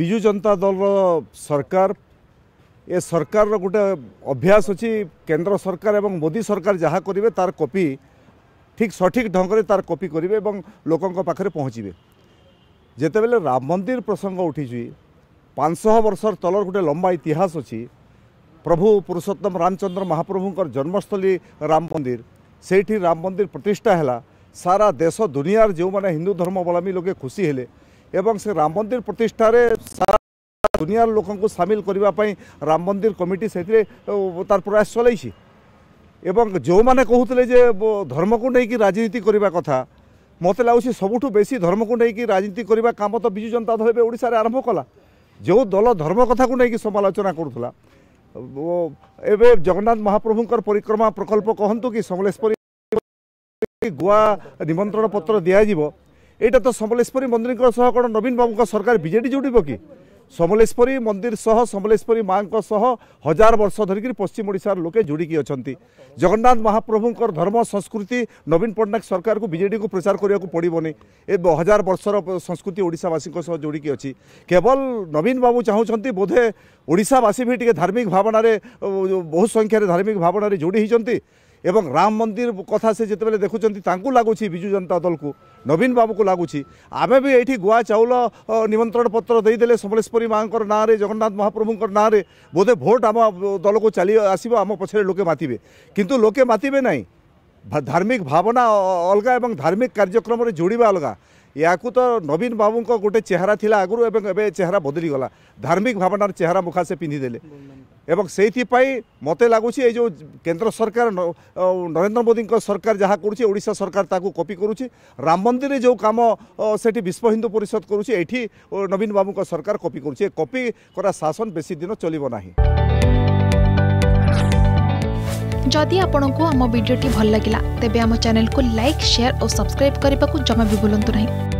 ବିଜୁ ଜନତା ଦଳର ସରକାର ଏ ସରକାରର ଗୋଟେ ଅଭ୍ୟାସ ଅଛି କେନ୍ଦ୍ର ସରକାର ଏବଂ ମୋଦି ସରକାର ଯାହା କରିବେ ତାର କପି ଠିକ୍ ସଠିକ୍ ଢଙ୍ଗରେ ତାର କପି କରିବେ ଏବଂ ଲୋକଙ୍କ ପାଖରେ ପହଞ୍ଚିବେ ଯେତେବେଳେ ରାମ ମନ୍ଦିର ପ୍ରସଙ୍ଗ ଉଠିଛି ପାଞ୍ଚଶହ ବର୍ଷର ତଳର ଗୋଟେ ଲମ୍ବା ଇତିହାସ ଅଛି ପ୍ରଭୁ ପୁରୁଷୋତ୍ତମ ରାମଚନ୍ଦ୍ର ମହାପ୍ରଭୁଙ୍କର ଜନ୍ମସ୍ଥଳୀ ରାମ ମନ୍ଦିର ସେଇଠି ରାମ ମନ୍ଦିର ପ୍ରତିଷ୍ଠା ହେଲା ସାରା ଦେଶ ଦୁନିଆର ଯେଉଁମାନେ ହିନ୍ଦୁ ଧର୍ମାବଲମ୍ବୀ ଲୋକେ ଖୁସି ହେଲେ এবং ସେ ରାମ ମନ୍ଦିର ପ୍ରତିଷ୍ଠାରେ ସାରା ଦୁନିଆର ଲୋକଙ୍କୁ ସାମିଲ କରିବା ପାଇଁ ରାମ ମନ୍ଦିର କମିଟି ସେଥିରେ ତାର ପ୍ରୟାସ ଚଲେଇଛି ଏବଂ ଯେଉଁମାନେ କହୁଥିଲେ ଯେ ଧର୍ମକୁ ନେଇକି ରାଜନୀତି କରିବା କଥା ମୋତେ ଲାଗୁଛି ସବୁଠୁ ବେଶୀ ଧର୍ମକୁ ନେଇକି ରାଜନୀତି କରିବା କାମ ତ ବିଜୁ ଜନତା ଦଳ ଏବେ ଓଡ଼ିଶାରେ ଆରମ୍ଭ କଲା ଯେଉଁ ଦଳ ଧର୍ମ କଥାକୁ ନେଇକି ସମାଲୋଚନା କରୁଥିଲା ଏବେ ଜଗନ୍ନାଥ ମହାପ୍ରଭୁଙ୍କର ପରିକ୍ରମା ପ୍ରକଳ୍ପ କହନ୍ତୁ କି ସମଲେଶ୍ୱରୀ ଗୋଆ ନିମନ୍ତ୍ରଣ ପତ୍ର ଦିଆଯିବ এইটা তো সমলেশ্বরী মন্দির কোণ নবীন বাবু সরকার বিজেডি যোড়ব কি ସମଲେଶ୍ୱରୀ ମନ୍ଦିର ସହ ସମଲେଶ୍ୱରୀ ମାଙ୍କ ସହ ହଜାର ବର୍ଷ ଧରିକିରି ପଶ୍ଚିମ ଓଡ଼ିଶାର ଲୋକେ ଯୋଡ଼ିକି ଅଛନ୍ତି ଜଗନ୍ନାଥ ମହାପ୍ରଭୁଙ୍କର ଧର୍ମ ସଂସ୍କୃତି ନବୀନ ପଟ୍ଟନାୟକ ସରକାରକୁ ବିଜେଡ଼ିକୁ ପ୍ରଚାର କରିବାକୁ ପଡ଼ିବନି ଏ ହଜାର ବର୍ଷର ସଂସ୍କୃତି ଓଡ଼ିଶାବାସୀଙ୍କ ସହ ଯୋଡ଼ିକି ଅଛି କେବଳ ନବୀନ ବାବୁ ଚାହୁଁଛନ୍ତି ବୋଧେ ଓଡ଼ିଶାବାସୀ ବି ଟିକେ ଧାର୍ମିକ ଭାବନାରେ ବହୁ ସଂଖ୍ୟାରେ ଧାର୍ମିକ ଭାବନାରେ ଯୋଡ଼ି ହୋଇଛନ୍ତି এবং ରାମ ମନ୍ଦିର କଥା ସେ ଯେତେବେଳେ ଦେଖୁଛନ୍ତି ତାଙ୍କୁ ଲାଗୁଛି ବିଜୁ ଜନତା ଦଳକୁ ନବୀନ ବାବୁକୁ ଲାଗୁଛି ଆମେ ବି ଏଇଠି ଗୁଆ ଚାଉଳ ନିମନ୍ତ୍ରଣ ପତ୍ର ଦେଇଦେଲେ ସମଲେଶ୍ୱରୀ ମାଆଙ୍କର ନାଁରେ ଜଗନ୍ନାଥ ମହାପ୍ରଭୁଙ୍କର ନାଁରେ ବୋଧେ ଭୋଟ୍ ଆମ ଦଳକୁ ଚାଲି ଆସିବ ଆମ ପଛରେ ଲୋକେ ମାତିବେ କିନ୍ତୁ ଲୋକେ ମାତିବେ ନାହିଁ ଧାର୍ମିକ ଭାବନା ଅଲଗା ଏବଂ ଧାର୍ମିକ କାର୍ଯ୍ୟକ୍ରମରେ ଯୋଡ଼ିବା ଅଲଗା ଏହାକୁ ତ ନବୀନ ବାବୁଙ୍କ ଗୋଟେ ଚେହେରା ଥିଲା ଆଗରୁ ଏବଂ ଏବେ ଚେହେରା ବଦଳିଗଲା ଧାର୍ମିକ ଭାବନାର ଚେହେରା ମୁଖା ସେ ପିନ୍ଧିଦେଲେ এবং সেইতি পাই মতে লাগুছি এই যে কেন্দ্র সরকার নরেন্দ্র মোদি সরকার যাহা করুছি ওড়িশা সরকার তাকু কপি করুছি রাম মন্দির যেও কাম সেটি বিশ্ব হিন্দু পরিষদ করুছি এইটি নবীন বাবু সরকার কপি করুছি কপি করা শাসন বেশি দিন চলিব নাহি যদি আপনক হাম ভিডিওটি ভাল লাগিলা তেবে হাম চ্যানেল কো লাইক শেয়ার ও সাবস্ক্রাইব করিবা কো জমাবি বুলন্ত নাহি